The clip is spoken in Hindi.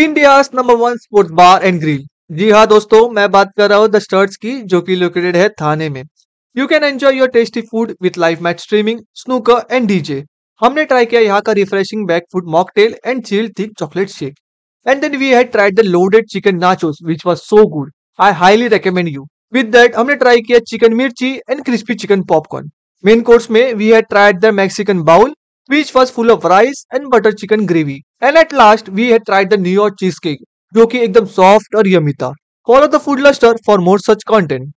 India number one sports bar and grill जी हाँ दोस्तों मैं बात कर रहा हूँ द स्टर्ट्स की जो कि लोकेटेड है थाने में you can enjoy your tasty food with live match streaming snooker and DJ हमने ट्राई किया यहाँ का refreshing back food mocktail and chill thick chocolate shake and then we had tried the loaded chicken nachos which was so good I highly recommend you with that हमने ट्राई किया chicken mirchi and crispy chicken popcorn main course में we had tried the Mexican bowl which was full of rice and butter chicken gravy. And at last, we had tried the New York cheesecake, which was soft and yummy. Follow the food luster for more such content.